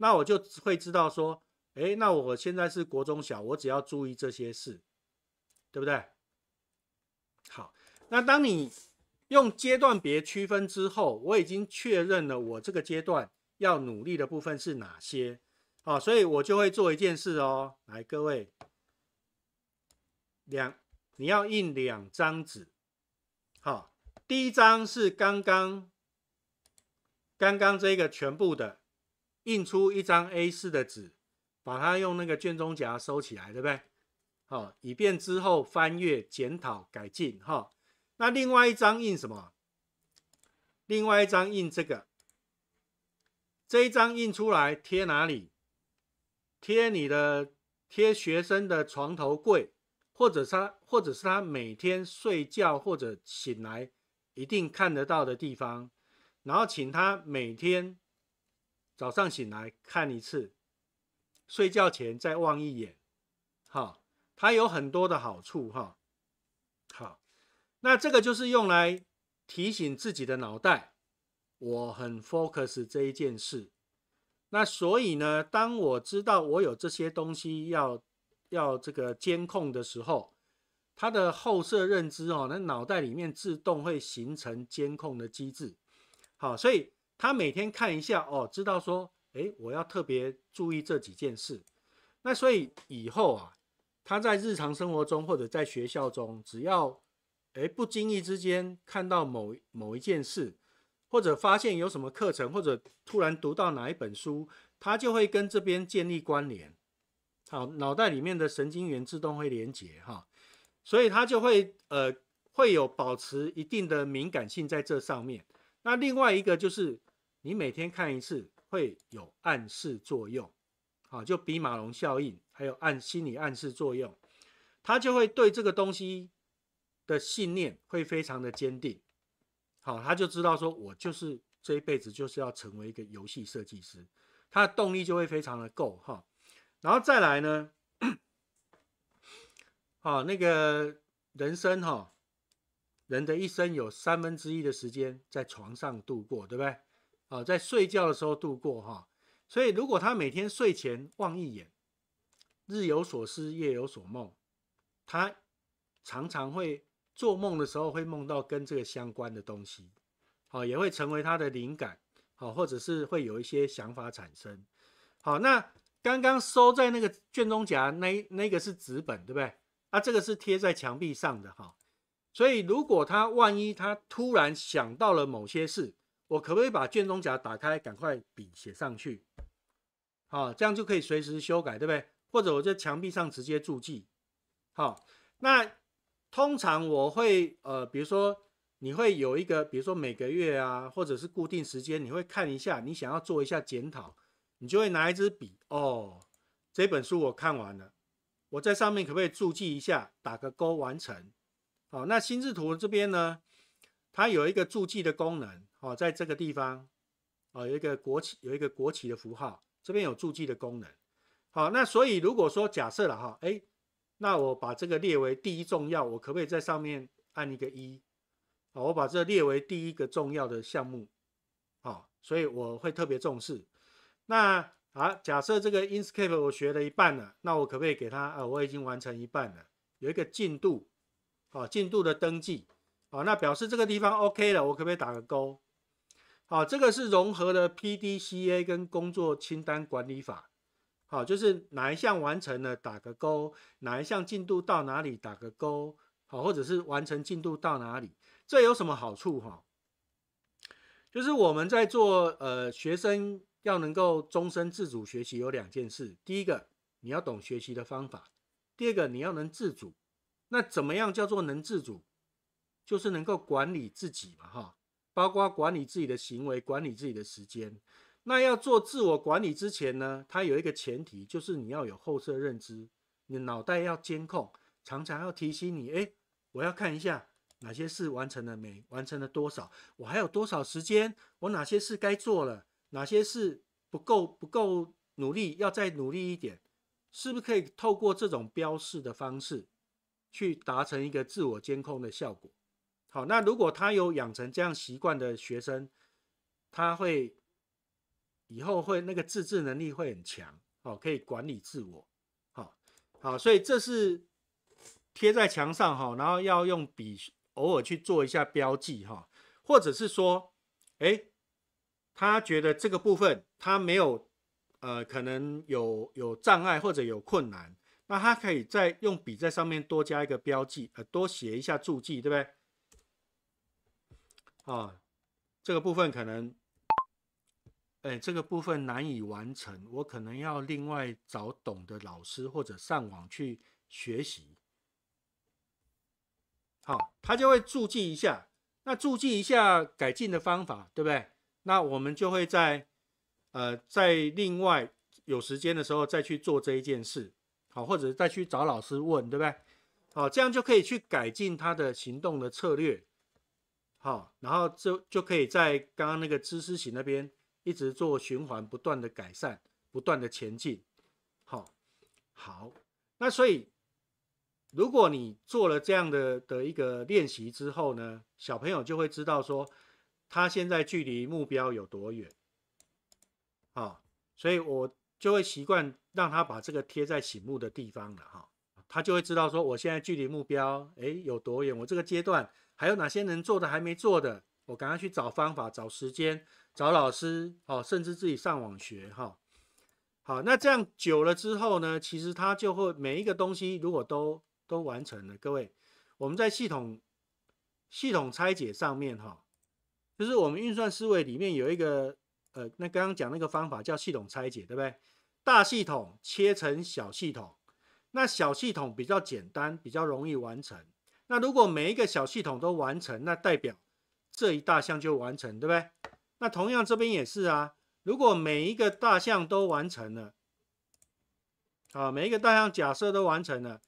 那我就会知道说，哎，那我现在是国中小，我只要注意这些事，对不对？好，那当你用阶段别区分之后，我已经确认了我这个阶段要努力的部分是哪些，好，所以我就会做一件事哦。来，各位，两你要印两张纸，好，第一张是刚刚刚刚这个全部的。印出一张 A4 的纸，把它用那个卷宗夹收起来，对不对？好，以便之后翻阅、检讨、改进。哈，那另外一张印什么？另外一张印这个，这一张印出来贴哪里？贴你的，贴学生的床头柜，或者他，或者是他每天睡觉或者醒来一定看得到的地方。然后请他每天。早上醒来看一次，睡觉前再望一眼，哈，它有很多的好处，哈，好，那这个就是用来提醒自己的脑袋，我很 focus 这一件事，那所以呢，当我知道我有这些东西要要这个监控的时候，它的后设认知哦，那脑袋里面自动会形成监控的机制，好，所以。他每天看一下哦，知道说，哎，我要特别注意这几件事。那所以以后啊，他在日常生活中或者在学校中，只要，哎，不经意之间看到某某一件事，或者发现有什么课程，或者突然读到哪一本书，他就会跟这边建立关联。好，脑袋里面的神经元自动会连接哈，所以他就会呃会有保持一定的敏感性在这上面。那另外一个就是。你每天看一次会有暗示作用，啊，就比马龙效应还有暗心理暗示作用，他就会对这个东西的信念会非常的坚定，好，他就知道说我就是这一辈子就是要成为一个游戏设计师，他的动力就会非常的够哈，然后再来呢，好，那个人生哈，人的一生有三分之一的时间在床上度过，对不对？啊，在睡觉的时候度过哈，所以如果他每天睡前望一眼，日有所思，夜有所梦，他常常会做梦的时候会梦到跟这个相关的东西，好，也会成为他的灵感，好，或者是会有一些想法产生。好，那刚刚收在那个卷宗夹那那个是纸本，对不对？啊，这个是贴在墙壁上的哈，所以如果他万一他突然想到了某些事。我可不可以把卷宗夹打开，赶快笔写上去，好，这样就可以随时修改，对不对？或者我在墙壁上直接注记，好，那通常我会，呃，比如说你会有一个，比如说每个月啊，或者是固定时间，你会看一下，你想要做一下检讨，你就会拿一支笔，哦，这本书我看完了，我在上面可不可以注记一下，打个勾完成，好，那心智图这边呢，它有一个注记的功能。哦，在这个地方，哦，有一个国旗，有一个国旗的符号，这边有注记的功能。好，那所以如果说假设了哈，哎，那我把这个列为第一重要，我可不可以在上面按一个一？好，我把这列为第一个重要的项目。好，所以我会特别重视。那啊，假设这个 i n s c a p e 我学了一半了，那我可不可以给他？啊，我已经完成一半了，有一个进度。好，进度的登记。好，那表示这个地方 OK 了，我可不可以打个勾？好，这个是融合的 PDCA 跟工作清单管理法。好，就是哪一项完成了打个勾，哪一项进度到哪里打个勾，好，或者是完成进度到哪里，这有什么好处哈？就是我们在做，呃，学生要能够终身自主学习，有两件事，第一个你要懂学习的方法，第二个你要能自主。那怎么样叫做能自主？就是能够管理自己嘛，哈。包括管理自己的行为，管理自己的时间。那要做自我管理之前呢，它有一个前提，就是你要有后设认知，你脑袋要监控，常常要提醒你：哎，我要看一下哪些事完成了没，完成了多少，我还有多少时间，我哪些事该做了，哪些事不够不够努力，要再努力一点，是不是可以透过这种标示的方式，去达成一个自我监控的效果？好，那如果他有养成这样习惯的学生，他会以后会那个自制能力会很强，哦，可以管理自我，好，好，所以这是贴在墙上哈，然后要用笔偶尔去做一下标记哈，或者是说，哎，他觉得这个部分他没有呃，可能有有障碍或者有困难，那他可以再用笔在上面多加一个标记，呃，多写一下注记，对不对？啊，这个部分可能，哎，这个部分难以完成，我可能要另外找懂的老师，或者上网去学习。好，他就会注记一下，那注记一下改进的方法，对不对？那我们就会在，呃，在另外有时间的时候再去做这一件事，好，或者再去找老师问，对不对？好，这样就可以去改进他的行动的策略。好，然后就就可以在刚刚那个知识型那边一直做循环，不断的改善，不断的前进。好，好，那所以如果你做了这样的的一个练习之后呢，小朋友就会知道说他现在距离目标有多远。啊，所以我就会习惯让他把这个贴在醒目的地方了哈，他就会知道说我现在距离目标哎有多远，我这个阶段。还有哪些能做的还没做的？我赶快去找方法、找时间、找老师，哦，甚至自己上网学哈。好，那这样久了之后呢？其实它就会每一个东西如果都都完成了，各位，我们在系统系统拆解上面哈，就是我们运算思维里面有一个呃，那刚刚讲那个方法叫系统拆解，对不对？大系统切成小系统，那小系统比较简单，比较容易完成。那如果每一个小系统都完成，那代表这一大项就完成，对不对？那同样这边也是啊。如果每一个大项都完成了，啊，每一个大项假设都完成了，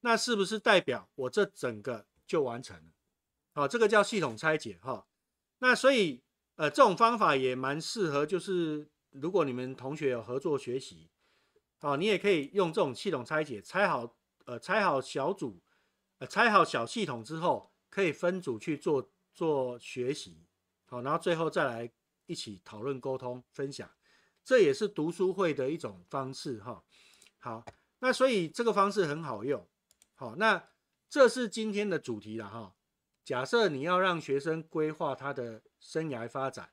那是不是代表我这整个就完成了？好，这个叫系统拆解哈。那所以，呃，这种方法也蛮适合，就是如果你们同学有合作学习，啊，你也可以用这种系统拆解拆好，呃，拆好小组。呃，拆好小系统之后，可以分组去做做学习，好，然后最后再来一起讨论、沟通、分享，这也是读书会的一种方式哈。好，那所以这个方式很好用，好，那这是今天的主题了哈。假设你要让学生规划他的生涯发展，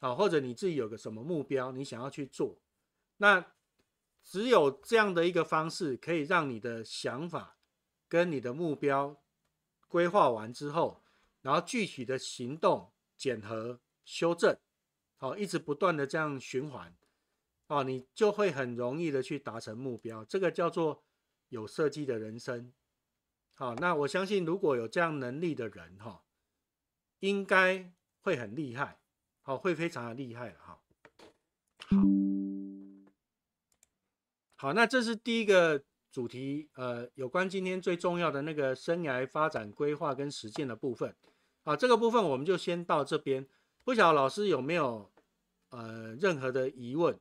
好，或者你自己有个什么目标，你想要去做，那只有这样的一个方式可以让你的想法。跟你的目标规划完之后，然后具体的行动检核修正，好，一直不断的这样循环，哦，你就会很容易的去达成目标。这个叫做有设计的人生，好，那我相信如果有这样能力的人哈，应该会很厉害，好，会非常的厉害了哈。好，好，那这是第一个。主题，呃，有关今天最重要的那个生涯发展规划跟实践的部分，啊，这个部分我们就先到这边。不晓得老师有没有，呃，任何的疑问？